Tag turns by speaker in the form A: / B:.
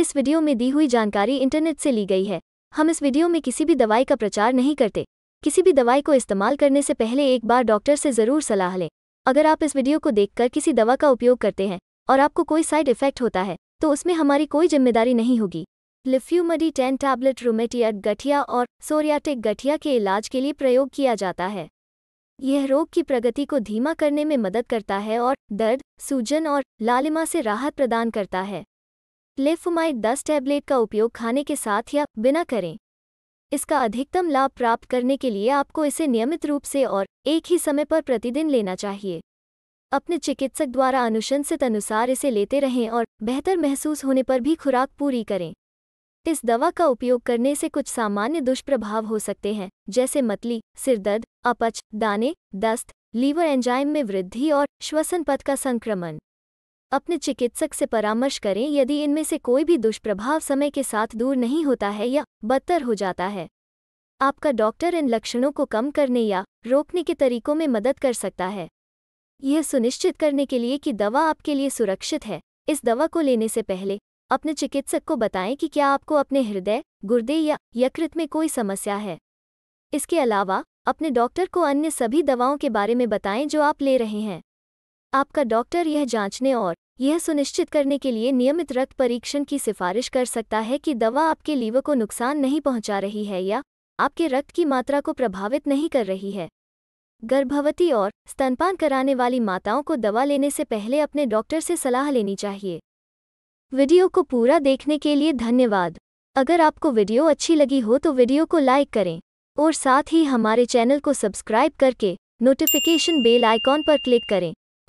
A: इस वीडियो में दी हुई जानकारी इंटरनेट से ली गई है हम इस वीडियो में किसी भी दवाई का प्रचार नहीं करते किसी भी दवाई को इस्तेमाल करने से पहले एक बार डॉक्टर से ज़रूर सलाह लें अगर आप इस वीडियो को देखकर किसी दवा का उपयोग करते हैं और आपको कोई साइड इफेक्ट होता है तो उसमें हमारी कोई जिम्मेदारी नहीं होगी लिफ्यूमडी टेन टैबलेट रोमेटियड गठिया और सोरियाटिक गठिया के इलाज के लिए प्रयोग किया जाता है यह रोग की प्रगति को धीमा करने में मदद करता है और दर्द सूजन और लालिमा से राहत प्रदान करता है लेफुमाइड दस टैबलेट का उपयोग खाने के साथ या बिना करें इसका अधिकतम लाभ प्राप्त करने के लिए आपको इसे नियमित रूप से और एक ही समय पर प्रतिदिन लेना चाहिए अपने चिकित्सक द्वारा अनुशंसित अनुसार इसे लेते रहें और बेहतर महसूस होने पर भी खुराक पूरी करें इस दवा का उपयोग करने से कुछ सामान्य दुष्प्रभाव हो सकते हैं जैसे मतली सिरदर्द अपच दाने दस्त लीवर एंजाइम में वृद्धि और श्वसन पथ का संक्रमण अपने चिकित्सक से परामर्श करें यदि इनमें से कोई भी दुष्प्रभाव समय के साथ दूर नहीं होता है या बदतर हो जाता है आपका डॉक्टर इन लक्षणों को कम करने या रोकने के तरीकों में मदद कर सकता है यह सुनिश्चित करने के लिए कि दवा आपके लिए सुरक्षित है इस दवा को लेने से पहले अपने चिकित्सक को बताएं कि क्या आपको अपने हृदय गुर्दे या यकृत में कोई समस्या है इसके अलावा अपने डॉक्टर को अन्य सभी दवाओं के बारे में बताएं जो आप ले रहे हैं आपका डॉक्टर यह जांचने और यह सुनिश्चित करने के लिए नियमित रक्त परीक्षण की सिफारिश कर सकता है कि दवा आपके लीवर को नुकसान नहीं पहुंचा रही है या आपके रक्त की मात्रा को प्रभावित नहीं कर रही है गर्भवती और स्तनपान कराने वाली माताओं को दवा लेने से पहले अपने डॉक्टर से सलाह लेनी चाहिए वीडियो को पूरा देखने के लिए धन्यवाद अगर आपको वीडियो अच्छी लगी हो तो वीडियो को लाइक करें और साथ ही हमारे चैनल को सब्सक्राइब करके नोटिफिकेशन बेल आइकॉन पर क्लिक करें